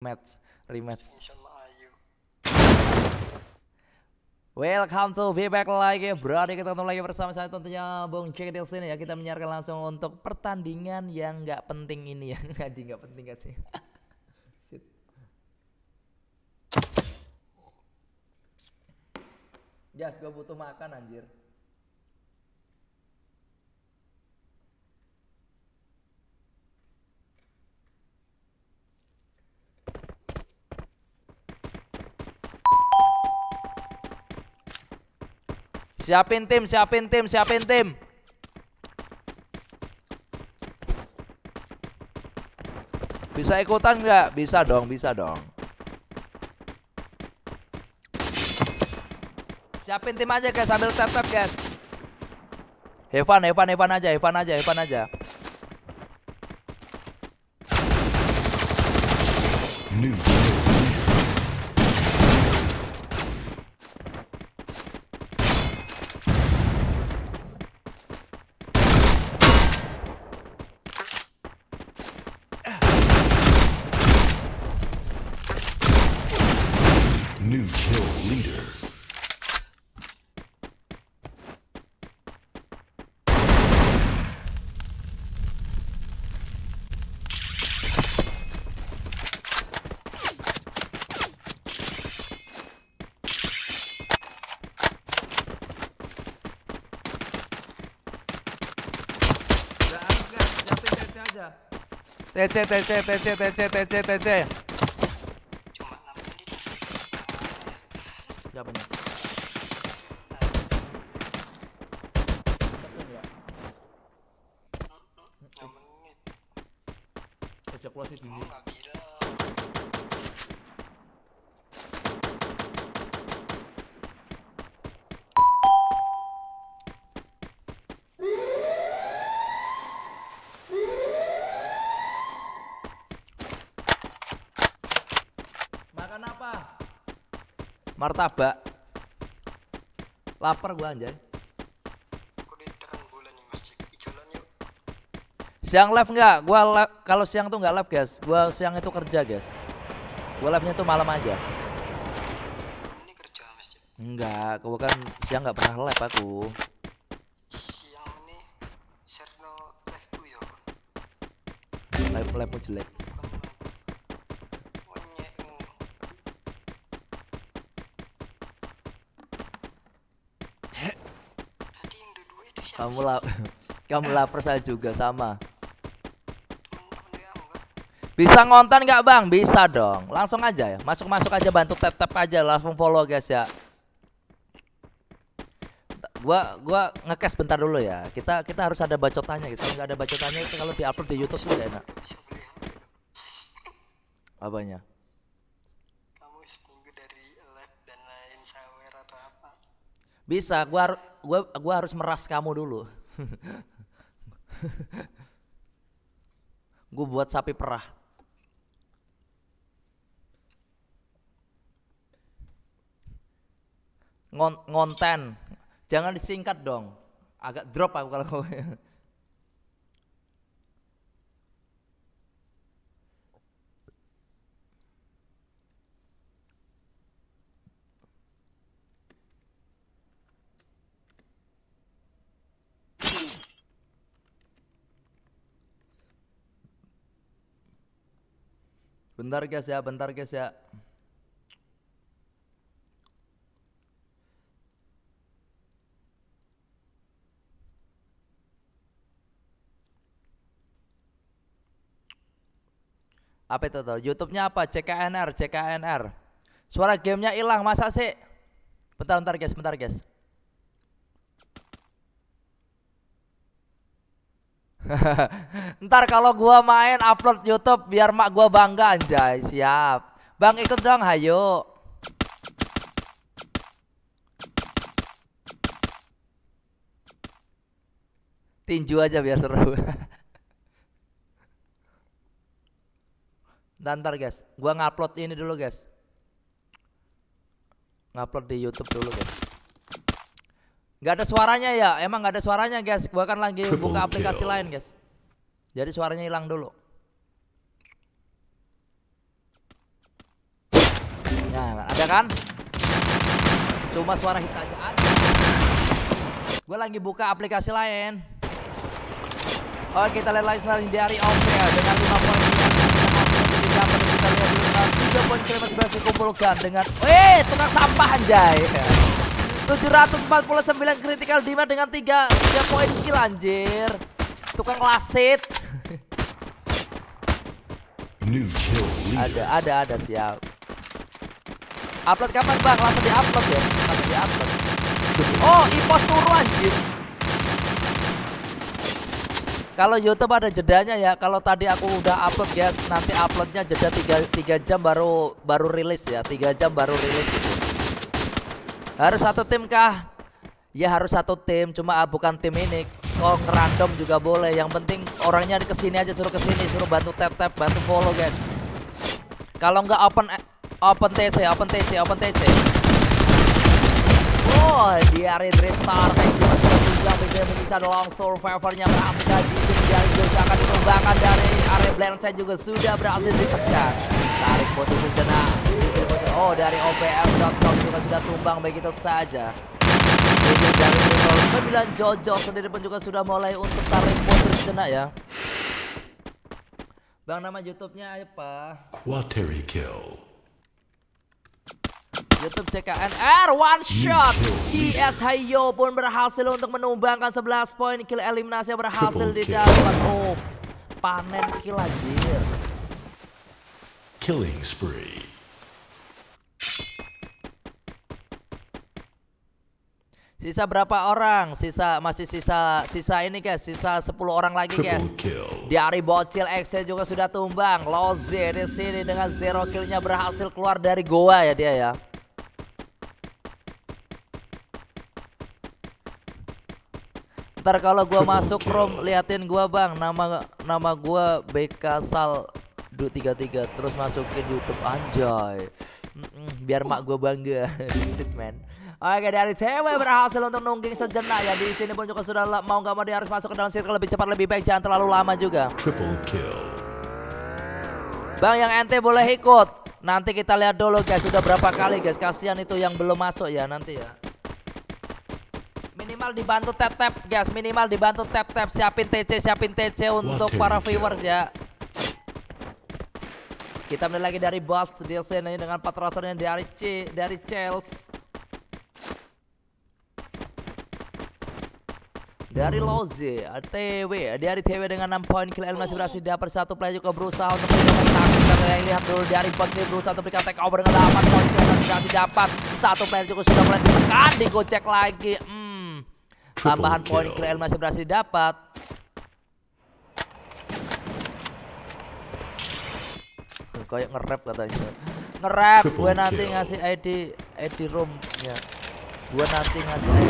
match rematch Welcome to be back lagi berarti kita ketemu lagi bersama saya tentunya Bung Cek di sini ya kita menyiarkan langsung untuk pertandingan yang nggak penting ini ya nggak di nggak penting gak sih Jas, gue butuh makan anjir. Siapin tim, siapin tim, siapin tim. Bisa ikutan nggak? Bisa dong, bisa dong. Siapin tim aja guys, sambil tap-tap guys. Evan, Evan, Evan aja, Evan aja, Evan aja. New. TC TC TC TC TC TC. Gak martabak lapar gua anjay siang live enggak gua kalau siang tuh enggak live guys gua siang itu kerja guys gua live nya tuh malam aja ini kerja enggak gua kan siang enggak pernah live aku siang ini live live live jelek kamu lah kamu lapar saya juga sama bisa ngonten nggak bang bisa dong langsung aja ya masuk masuk aja bantu tap tap aja langsung follow guys ya gua gua ngekes bentar dulu ya kita kita harus ada bacotannya gitu nggak ada bacotannya itu kalau upload di YouTube tuh enak apanya Bisa, gua gua gua harus meras kamu dulu. gue buat sapi perah. ngonten, jangan disingkat dong. Agak drop aku kalau Bentar guys ya, bentar guys ya. Apa itu tuh? YouTube-nya apa? CKNR, CKNR. Suara gamenya hilang, masa sih? Bentar, bentar guys, bentar guys. Ntar kalau gua main upload YouTube biar mak gua bangga anjay. Siap. Bang ikut dong, hayo. Tinju aja biar seru. dan Ntar guys, gua ngupload ini dulu guys. Ngupload di YouTube dulu guys. Nggak ada suaranya ya, emang nggak ada suaranya guys. Gua kan lagi Triple buka aplikasi kill. lain guys. Jadi suaranya hilang dulu. Ya ada kan? Cuma suara hit aja. Gue lagi buka aplikasi lain. Oke, oh, kita lihat lagi selanjutnya dari ya dengan 5 poin. Kita lihat 3 poin kalimat berhasil kumpulkan dengan, eh tukang sampah anjay. 749 critical damage dengan 3 3 poin kill anjir. Tukang lasit. ada ada ada siap. Upload kapan Bang? Langsung di-upload ya. Langsung di-upload. Oh, ipos turun anjir. Kalau YouTube ada jedanya ya. Kalau tadi aku udah upload ya, nanti uploadnya jeda 3 3 jam baru baru rilis ya. 3 jam baru rilis. Harus satu tim kah? Ya harus satu tim, cuma ah, bukan tim ini. Oh random juga boleh. Yang penting orangnya di kesini aja suruh kesini, suruh bantu tetep, bantu follow guys. Kalau nggak open eh, open TC, open TC, open TC. Oh dia restart juga bisa bisa. long survivornya berhasil gaji dari juga akan dikembangkan dari area saya juga sudah berhasil dipecah. tarik posisi kena oh dari OPM.com juga sudah tumbang begitu saja. Jadi dari 9 Jojo sendiri pun juga sudah mulai untuk tarik posisi kena ya. Bang nama YouTube-nya apa? Quarter Kill. YouTube CKNR one shot. CS Hayo pun berhasil untuk menumbangkan 11 poin kill eliminasi yang berhasil Triple didapat. Oh, panen kill aja. Killing spree. Sisa berapa orang? Sisa masih sisa sisa ini guys, sisa 10 orang lagi guys. Dari bocil X juga sudah tumbang. Lozi di sini dengan zero killnya berhasil keluar dari goa ya dia ya. Ntar kalau gua Triple masuk kill. room liatin gua bang, nama nama gua BK Sal du 33 terus masukin YouTube anjay. biar mak gua bangga. Shit man. Oke dari cewek berhasil untuk nungging sejenak ya. Di sini pun juga sudah mau nggak mau dia harus masuk ke dalam circle lebih cepat lebih baik jangan terlalu lama juga. Triple kill. Bang yang ente boleh ikut. Nanti kita lihat dulu guys sudah berapa kali guys. Kasihan itu yang belum masuk ya nanti ya. Minimal dibantu tap-tap guys, minimal dibantu tap-tap siapin TC, siapin TC untuk para viewers ya. Kita mulai lagi dari boss di sini dengan patroli dari C, dari Chelsea. dari Loze, TW dari TW dengan 6 poin kill masih berhasil dapat satu play juga berusaha untuk mendapatkan kita lihat dulu dari Bonnie berusaha untuk berikan take over dengan 8 poin kill didapat satu play juga sudah mulai ditekan digocek lagi hmm. tambahan poin kill masih berhasil dapat kayak ngerap katanya ngerap gue ya. nanti ngasih ID ID room ya gue nanti ngasih ID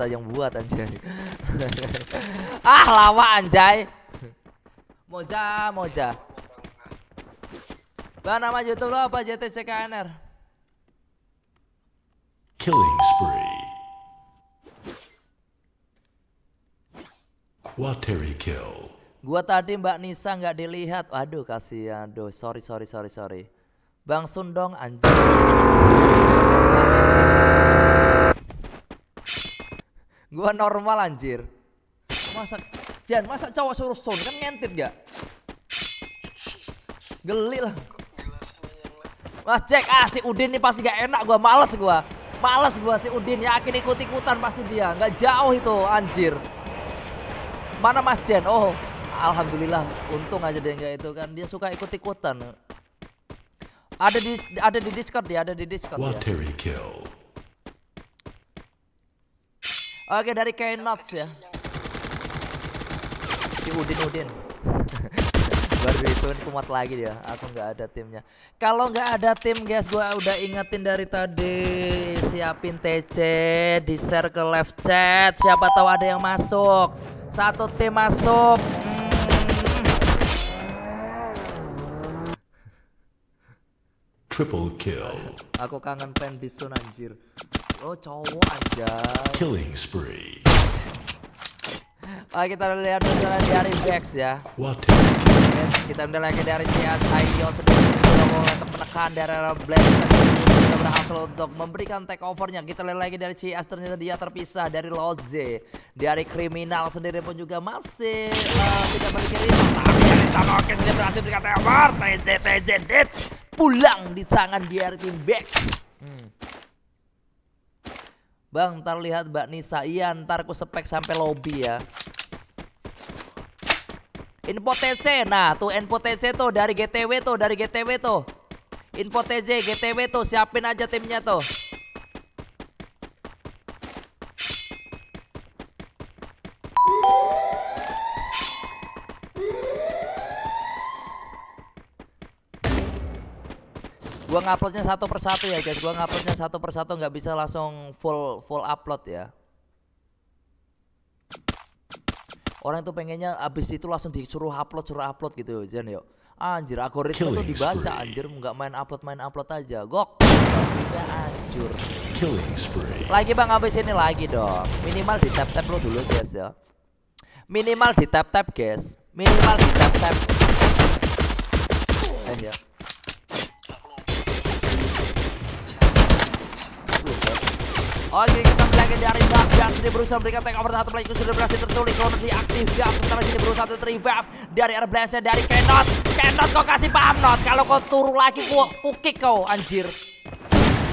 kita yang buat anjay ah lawa anjay moja moja bang nama youtube lo apa jtckner killing spree Quateri kill gua tadi mbak Nisa nggak dilihat aduh kasihan aduh sorry sorry sorry sorry Bang Sundong anjay Gua normal anjir. Masa Jan, masa cowok suruh stone kan ngentit gak? Geli lah. Mas Jack, ah si Udin nih pasti gak enak gua, males gua. Males gua si Udin, yakin ikut-ikutan pasti dia. Gak jauh itu anjir. Mana Mas Jen? Oh, alhamdulillah untung aja dia nggak itu kan dia suka ikut ikutan ada di ada di Discord dia ada di Discord ya. Oke dari Kainot ya. Si Udin Udin. Baru disuruh kumat lagi dia. Aku nggak ada timnya. Kalau nggak ada tim guys, gua udah ingetin dari tadi siapin TC, di share ke live chat. Siapa tahu ada yang masuk. Satu tim masuk. Hmm. Triple kill. Aku kangen pen bisu anjir. Oh cowok aja. Killing spree. Wah, kita lihat misalnya ya. dari Jax ya. Quarter. Kita udah lagi dari Jax. Ayo sedang menekan dari Black kita berhasil untuk memberikan take overnya. Kita lihat lagi dari CS ternyata dia terpisah dari Loze. Dari kriminal sendiri pun juga masih eh, tidak berkirim. Tapi dari Tanokin dia berhasil berikan take over. TZ, TZ, pulang di tangan dari tim Bex. Bang, ntar lihat Mbak Nisa. Iya, ntar aku spek sampai lobby ya. Info TC. Nah, tuh info TC tuh dari GTW tuh, dari GTW tuh. Info TC, GTW tuh, siapin aja timnya tuh. gua nguploadnya satu persatu ya guys gua nguploadnya satu persatu nggak bisa langsung full full upload ya orang itu pengennya abis itu langsung disuruh upload suruh upload gitu jen yuk anjir algoritma tuh dibaca anjir nggak main upload main upload aja gok anjur lagi bang abis ini lagi dong minimal di tap tap lo dulu guys ya minimal di tap tap guys minimal di tap tap eh, Oke kita lagi dari Babian Sini berusaha memberikan take over satu pelaku sudah berhasil tertulis Kalau diaktifkan Sementara sini berusaha untuk revive Dari air blastnya dari Kenos. Kenos kau kasih paham Not Kalau kau turun lagi kau kukik kau anjir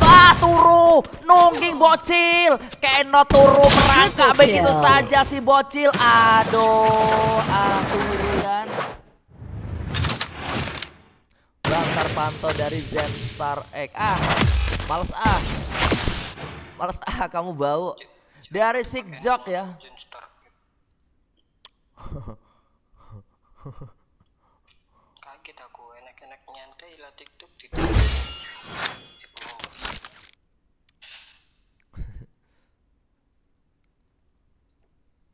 Ah turu Nungging bocil Kenot turu merangkak begitu saja si bocil Aduh Aku kan Bang Tarpanto dari Zenstar X Ah Males ah Males ah kamu bau. Dari Sig Jok ya.